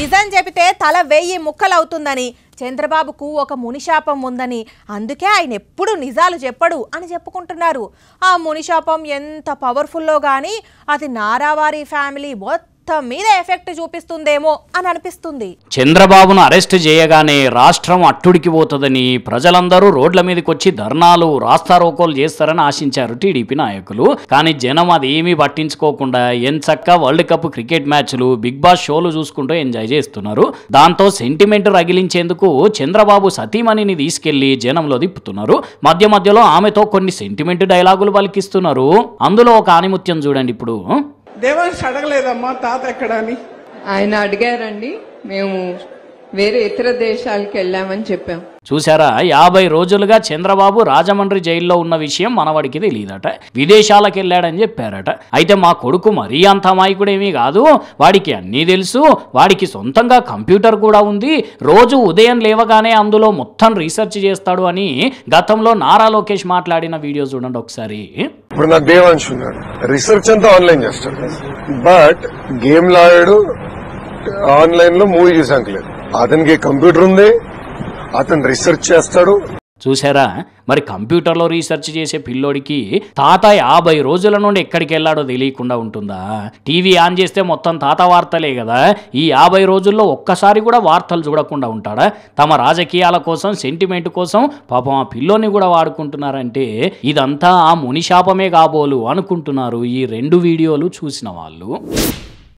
నిజం చెబితే తల వెయ్యి ముక్కలవుతుందని చంద్రబాబుకు ఒక మునిశాపం ఉందని అందుకే ఆయన ఎప్పుడు నిజాలు చెప్పడు అని చెప్పుకుంటున్నారు ఆ మునిశాపం ఎంత పవర్ఫుల్లో కానీ అది నారావారి ఫ్యామిలీ మొత్తం మీద ఎఫెక్ట్ చూపిస్తుందేమో అని అనిపిస్తుంది చంద్రబాబును అరెస్ట్ చేయగానే రాష్ట్రం అట్టుడికి పోతుందని ప్రజలందరూ రోడ్ల మీదకి వచ్చి ధర్నాలు రాస్తారోకోలు చేస్తారని ఆశించారు టీడీపీ నాయకులు కానీ జనం అది ఏమీ పట్టించుకోకుండా ఎంచక్క వరల్డ్ కప్ క్రికెట్ మ్యాచ్లు బిగ్ బాస్ షోలు చూసుకుంటూ ఎంజాయ్ చేస్తున్నారు దాంతో సెంటిమెంట్ రగిలించేందుకు చంద్రబాబు సతీమణిని తీసుకెళ్లి జనంలో దిప్పుతున్నారు మధ్య మధ్యలో ఆమెతో కొన్ని సెంటిమెంట్ డైలాగులు పలికిస్తున్నారు అందులో ఒక ఆనిముత్యం చూడండి ఇప్పుడు దేవాంశ్ అడగలేదమ్మా తాత ఎక్కడ అని ఆయన అడిగారండి మేము వేరే ఇతర దేశాలకు వెళ్ళామని చెప్పాం చూసారా యాభై రోజులుగా చంద్రబాబు రాజమండ్రి జైల్లో ఉన్న విషయం మనవాడికి తెలియదట విదేశాలకు వెళ్ళాడని చెప్పారట అయితే మా కొడుకు మరీ అంత మాయకుడేమీ కాదు వాడికి అన్నీ తెలుసు వాడికి సొంతంగా కంప్యూటర్ కూడా ఉంది రోజు ఉదయం లేవగానే అందులో మొత్తం రీసెర్చ్ చేస్తాడు అని గతంలో నారా లోకేష్ మాట్లాడిన వీడియో చూడండి ఒకసారి ఇప్పుడు రీసెర్చ్ అంతా ఆన్లైన్ చేస్తాడు బట్ ఆన్లైన్ లో మూవీ లేదు అతనికి కంప్యూటర్ ఉంది అతను రీసెర్చ్ చేస్తాడు చూసారా మరి కంప్యూటర్లో రీసెర్చ్ చేసే పిల్లోడికి తాత యాభై రోజుల నుండి ఎక్కడికి వెళ్ళాడో తెలియకుండా ఉంటుందా టీవీ ఆన్ చేస్తే మొత్తం తాత వార్తలే కదా ఈ యాభై రోజుల్లో ఒక్కసారి కూడా వార్తలు చూడకుండా ఉంటాడా తమ రాజకీయాల కోసం సెంటిమెంట్ కోసం పాపం ఆ పిల్లోని కూడా వాడుకుంటున్నారంటే ఇదంతా ఆ మునిశాపమే కాబోలు అనుకుంటున్నారు ఈ రెండు వీడియోలు చూసిన వాళ్ళు